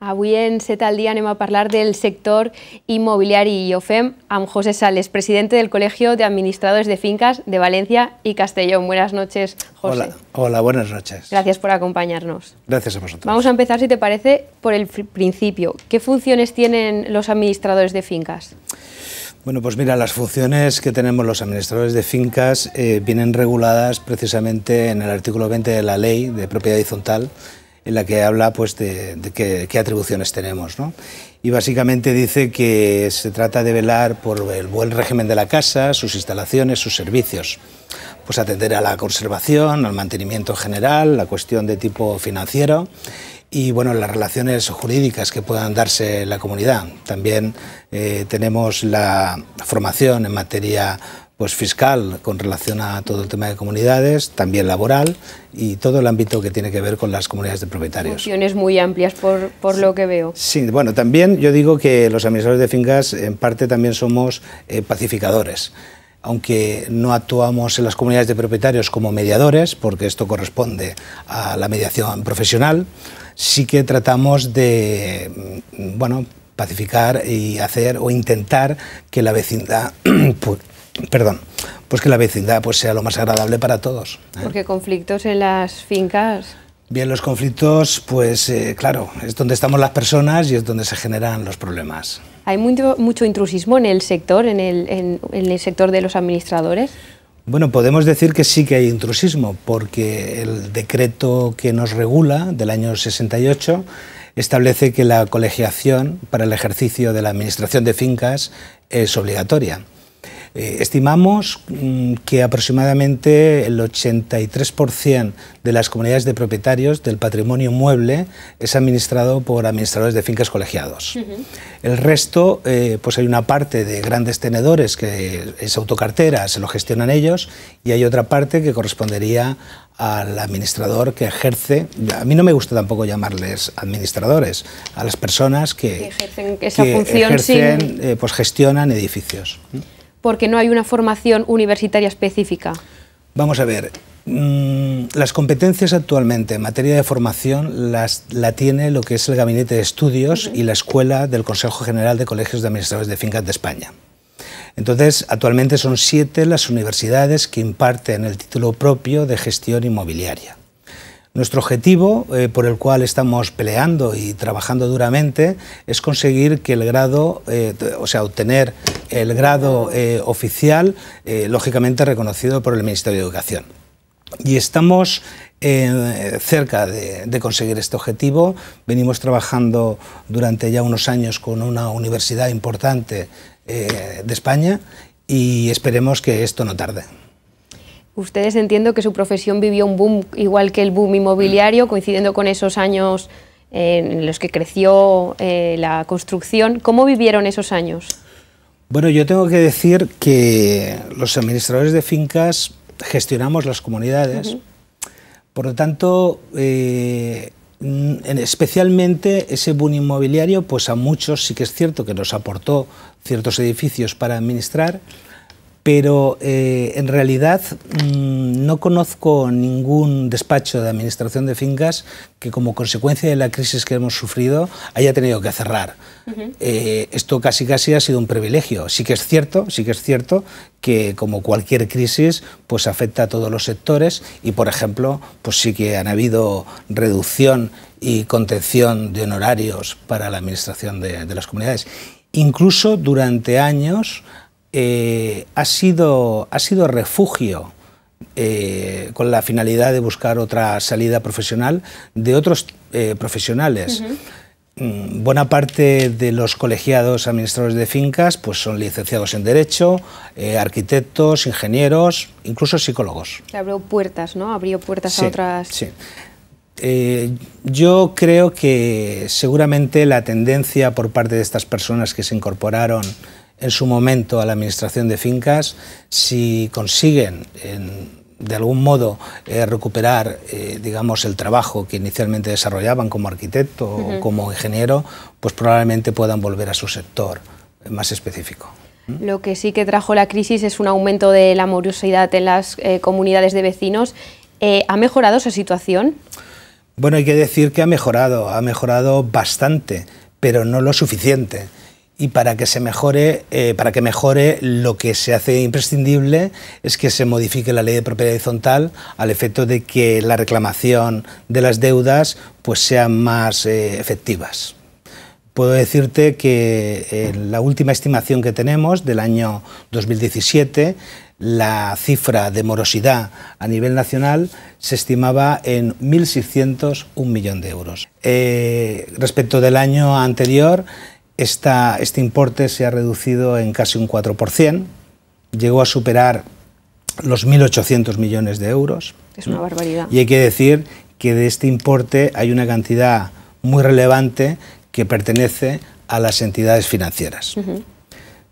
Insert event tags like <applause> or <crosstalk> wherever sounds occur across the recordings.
Avui en Set al Día anem a hablar del sector inmobiliario y OFEM. Am José Sales, presidente del Colegio de Administradores de Fincas de Valencia y Castellón. Buenas noches, José. Hola, buenas noches. Gracias por acompañarnos. Gracias a vosotros. Vamos a empezar, si te parece, por el principio. ¿Qué funciones tienen los administradores de fincas? Bueno, pues mira, las funciones que tenemos los administradores de fincas eh, vienen reguladas precisamente en el artículo 20 de la Ley de Propiedad Horizontal, en la que habla pues, de, qué, atribuciones tenemos. ¿no? Y básicamente dice que se trata de velar por el buen régimen de la casa, sus instalaciones, sus servicios. Pues atender a la conservación, al mantenimiento general, la cuestión de tipo financiero y bueno, las relaciones jurídicas que puedan darse en la comunidad. También eh, tenemos la formación en materia pues fiscal con relación a todo el tema de comunidades, también laboral y todo el ámbito que tiene que ver con las comunidades de propietarios. Funciones muy amplias por, por lo que veo. Sí, bueno, también yo digo que los administradores de fincas en parte también somos eh, pacificadores aunque no actuamos en las comunidades de propietarios como mediadores, porque esto corresponde a la mediación profesional, sí que tratamos de, mm, bueno, pacificar y hacer o intentar que la vecindad <clears throat> pues, perdón, pues que la vecindad pues sea lo más agradable para todos. ¿eh? Porque conflictos en las fincas. Bien, los conflictos, pues eh, claro, es donde estamos las personas y es donde se generan los problemas. ¿Hay mucho, intrusismo en el sector, en el, en el sector de los administradores? Bueno, podemos decir que sí que hay intrusismo, porque el decreto que nos regula del año 68 establece que la colegiación para el ejercicio de la administración de fincas es obligatoria. Eh, estimamos mm, que aproximadamente el 83% de las comunidades de propietarios del patrimonio mueble es administrado por administradores de fincas colegiados. El resto, eh, pues hay una parte de grandes tenedores que es autocartera, se lo gestionan ellos, y hay otra parte que correspondería al administrador que ejerce, a mí no me gusta tampoco llamarles administradores, a las personas que, ejercen esa función, eh, pues gestionan edificios porque no hay una formación universitaria específica? Vamos a ver, mm, las competencias actualmente en materia de formación las, la tiene lo que es el Gabinete de Estudios y la Escuela del Consejo General de Colegios de Administradores de Fincas de España. Entonces, actualmente son siete las universidades que imparten el título propio de gestión inmobiliaria. Nuestro objetivo eh, por el cual estamos peleando y trabajando duramente es conseguir que el grado, eh, o sea, obtener el grado eh, oficial, lógicamente reconocido por el Ministerio de Educación. Y estamos cerca de, conseguir este objetivo. Venimos trabajando durante ya unos años con una universidad importante de España y esperemos que esto no tarde. Ustedes entiendo que su profesión vivió un boom igual que el boom inmobiliario, mm. coincidiendo con esos años eh, en los que creció eh, la construcción. ¿Cómo vivieron esos años? Bueno, yo tengo que decir que los administradores de fincas gestionamos las comunidades. Por lo tanto, eh, especialmente ese boom inmobiliario, pues a muchos sí que es cierto que nos aportó ciertos edificios para administrar, pero eh, en realidad mm, no conozco ningún despacho de administración de fincas que como consecuencia de la crisis que hemos sufrido haya tenido que cerrar. Eh, esto casi casi ha sido un privilegio. Sí que es cierto, sí que es cierto que como cualquier crisis pues afecta a todos los sectores y por ejemplo pues sí que han habido reducción y contención de honorarios para la administración de las comunidades. Incluso durante años eh, ha, sido, ha sido refugio eh, con la finalidad de buscar otra salida profesional de otros eh, profesionales. Mm, buena parte de los colegiados administradores de fincas pues son licenciados en Derecho, arquitectos, ingenieros, incluso psicólogos. abrió puertas, ¿no? Abrió puertas a otras... Sí. yo creo que seguramente la tendencia por parte de estas personas que se incorporaron en su momento a la Administración de Fincas, si consiguen de algún modo eh, recuperar eh, digamos el trabajo que inicialmente desarrollaban como arquitecto o como ingeniero, pues probablemente puedan volver a su sector más específico. ¿Mm? Lo que sí que trajo la crisis es un aumento de la morosidad en las eh, comunidades de vecinos. ¿Ha mejorado esa situación? Bueno, hay que decir que ha mejorado, ha mejorado bastante, pero no lo suficiente y para que se mejore, eh, para que mejore lo que se hace imprescindible es que se modifique la ley de propiedad horizontal al efecto de que la reclamación de las deudas pues sean más eh, efectivas. Puedo decirte que en eh, la última estimación que tenemos del año 2017 la cifra de morosidad a nivel nacional se estimaba en 1.601 millones de euros. respecto del año anterior, este importe se ha reducido en casi un 4%, llegó a superar los 1.800 millones de euros. Es una barbaridad. Y hay que decir que de este importe hay una cantidad muy relevante que pertenece a las entidades financieras.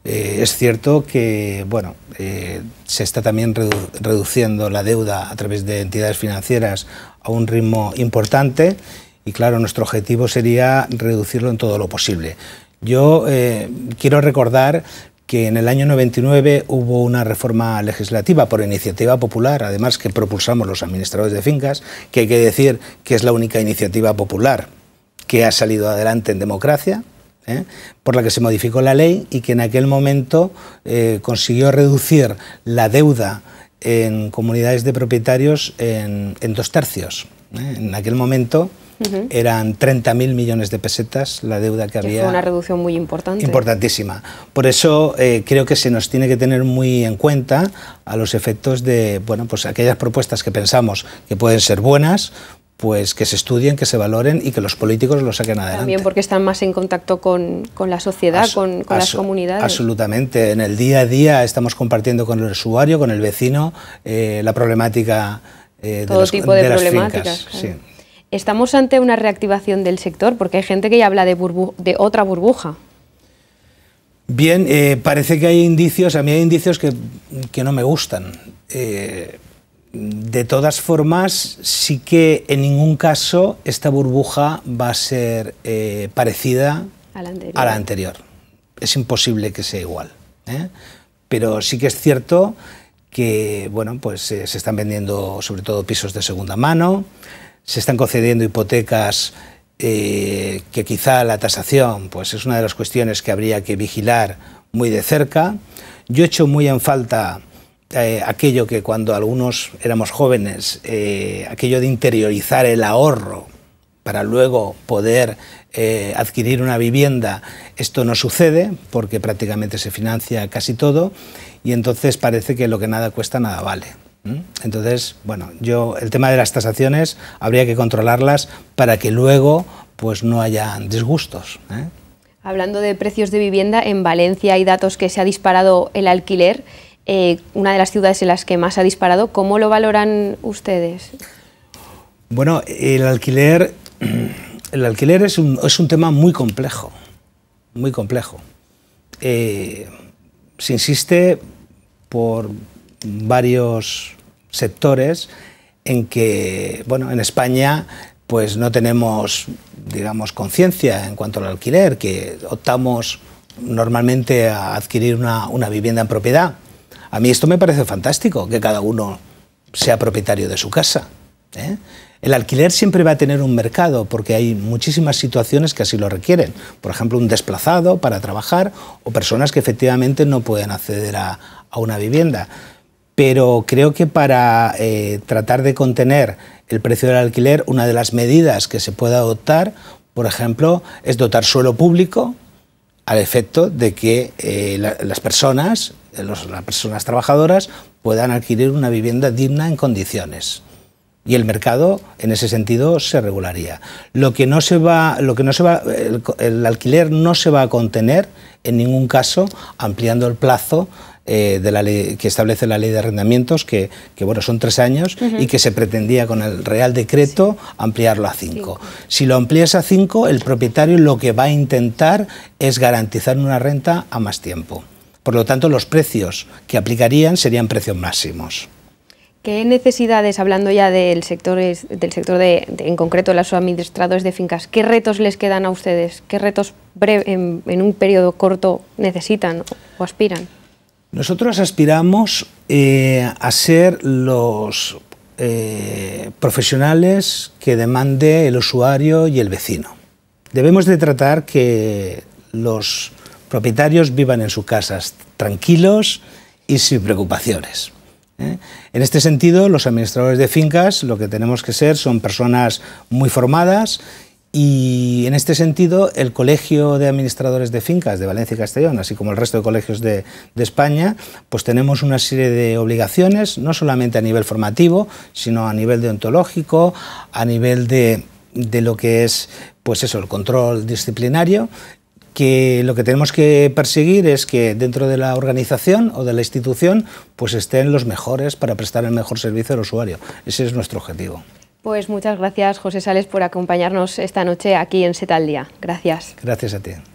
Eh, es cierto que bueno, eh, se está también reduciendo la deuda a través de entidades financieras a un ritmo importante y claro, nuestro objetivo sería reducirlo en todo lo posible. Yo eh, quiero recordar que en el año 99 hubo una reforma legislativa por iniciativa popular, además que propulsamos los administradores de fincas, que hay que decir que es la única iniciativa popular que ha salido adelante en democracia, ¿eh? por la que se modificó la ley y que en aquel momento eh, consiguió reducir la deuda en comunidades de propietarios en, dos tercios. En aquel momento eran 30.000 millones de pesetas la deuda que, había. Fue una reducción muy importante. Importantísima. Por eso eh, creo que se nos tiene que tener muy en cuenta a los efectos de bueno, pues aquellas propuestas que pensamos que pueden ser buenas, pues que se estudien, que se valoren y que los políticos lo saquen adelante. También porque están más en contacto con, la sociedad, con, las comunidades. Absolutamente. En el día a día estamos compartiendo con el usuario, con el vecino, eh, la problemática eh, Todo de, los, tipo de, problemáticas. ¿Estamos ante una reactivación del sector? Porque hay gente que ya habla de, de otra burbuja. Bien, eh, parece que hay indicios, a mí hay indicios que, no me gustan. Eh, de todas formas, sí que en ningún caso esta burbuja va a ser eh, parecida a la, anterior. Es imposible que sea igual. Pero sí que es cierto que bueno, pues, se están vendiendo sobre todo pisos de segunda mano se están concediendo hipotecas eh, que quizá la tasación pues es una de las cuestiones que habría que vigilar muy de cerca. Yo echo muy en falta eh, aquello que cuando algunos éramos jóvenes, eh, aquello de interiorizar el ahorro para luego poder adquirir una vivienda, esto no sucede porque prácticamente se financia casi todo y entonces parece que lo que nada cuesta nada vale. ¿Mm? Entonces, bueno, yo el tema de las tasaciones habría que controlarlas para que luego pues no haya disgustos. ¿eh? Hablando de precios de vivienda, en Valencia hay datos que se ha disparado el alquiler, eh, una de las ciudades en las que más ha disparado. ¿Cómo lo valoran ustedes? Bueno, el alquiler, <clears throat> el alquiler es, un, tema muy complejo, muy complejo. Eh, se insiste por varios sectores en que, bueno, en España pues no tenemos, digamos, conciencia en cuanto al alquiler, que optamos normalmente a adquirir una, una vivienda en propiedad. A mí esto me parece fantástico, que cada uno sea propietario de su casa. ¿eh? El alquiler siempre va a tener un mercado porque hay muchísimas situaciones que así lo requieren. Por ejemplo, un desplazado para trabajar o personas que efectivamente no pueden acceder a, a una vivienda pero creo que para eh, tratar de contener el precio del alquiler, una de las medidas que se puede adoptar, por ejemplo, es dotar suelo público al efecto de que eh, las personas, las personas trabajadoras, puedan adquirir una vivienda digna en condiciones. Y el mercado, en ese sentido, se regularía. Lo que no se va, lo que no se va, el alquiler no se va a contener en ningún caso ampliando el plazo eh, de la que establece la ley de arrendamientos, que, bueno, son tres años y que se pretendía con el Real Decreto ampliarlo a cinco. Si lo amplías a cinco, el propietario lo que va a intentar es garantizar una renta a más tiempo. Por lo tanto, los precios que aplicarían serían precios máximos. ¿Qué necesidades, hablando ya del sector, del sector de, en concreto, los administradores de fincas, qué retos les quedan a ustedes? ¿Qué retos en, un periodo corto necesitan o aspiran? Nosotros aspiramos eh, a ser los eh, profesionales que demande el usuario y el vecino. Debemos de tratar que los propietarios vivan en sus casas tranquilos y sin preocupaciones. ¿eh? En este sentido, los administradores de fincas lo que tenemos que ser son personas muy formadas y en este sentido, el Colegio de Administradores de Fincas de Valencia y Castellón, así como el resto de colegios de, España, pues tenemos una serie de obligaciones, no solamente a nivel formativo, sino a nivel deontológico, a nivel de, de lo que es pues eso, el control disciplinario, que lo que tenemos que perseguir es que dentro de la organización o de la institución pues estén los mejores para prestar el mejor servicio al usuario. Ese es nuestro objetivo. Pues muchas gracias, José Sales, por acompañarnos esta noche aquí en setal Día. Gracias. Gracias a ti.